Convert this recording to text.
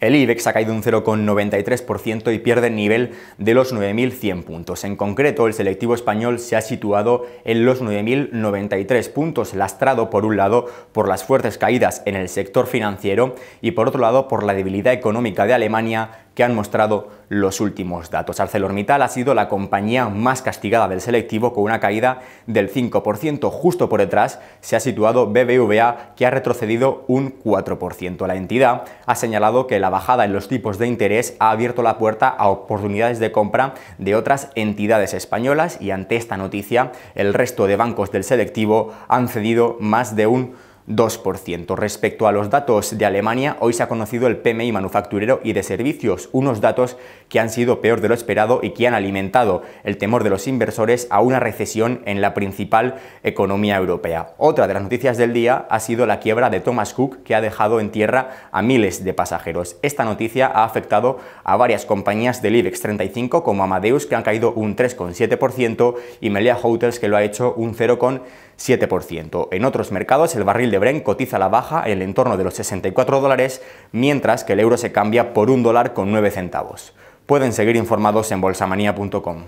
El IBEX ha caído un 0,93% y pierde el nivel de los 9.100 puntos. En concreto, el selectivo español se ha situado en los 9.093 puntos, lastrado por un lado por las fuertes caídas en el sector financiero y por otro lado por la debilidad económica de Alemania han mostrado los últimos datos. ArcelorMittal ha sido la compañía más castigada del selectivo con una caída del 5%. Justo por detrás se ha situado BBVA que ha retrocedido un 4%. La entidad ha señalado que la bajada en los tipos de interés ha abierto la puerta a oportunidades de compra de otras entidades españolas y ante esta noticia el resto de bancos del selectivo han cedido más de un 2%. Respecto a los datos de Alemania, hoy se ha conocido el PMI manufacturero y de servicios, unos datos que han sido peor de lo esperado y que han alimentado el temor de los inversores a una recesión en la principal economía europea. Otra de las noticias del día ha sido la quiebra de Thomas Cook, que ha dejado en tierra a miles de pasajeros. Esta noticia ha afectado a varias compañías del IBEX 35, como Amadeus, que han caído un 3,7%, y Melia Hotels, que lo ha hecho un 0,7%. 7%. En otros mercados, el barril de Bren cotiza a la baja en el entorno de los 64 dólares, mientras que el euro se cambia por un dólar con 9 centavos. Pueden seguir informados en bolsamanía.com.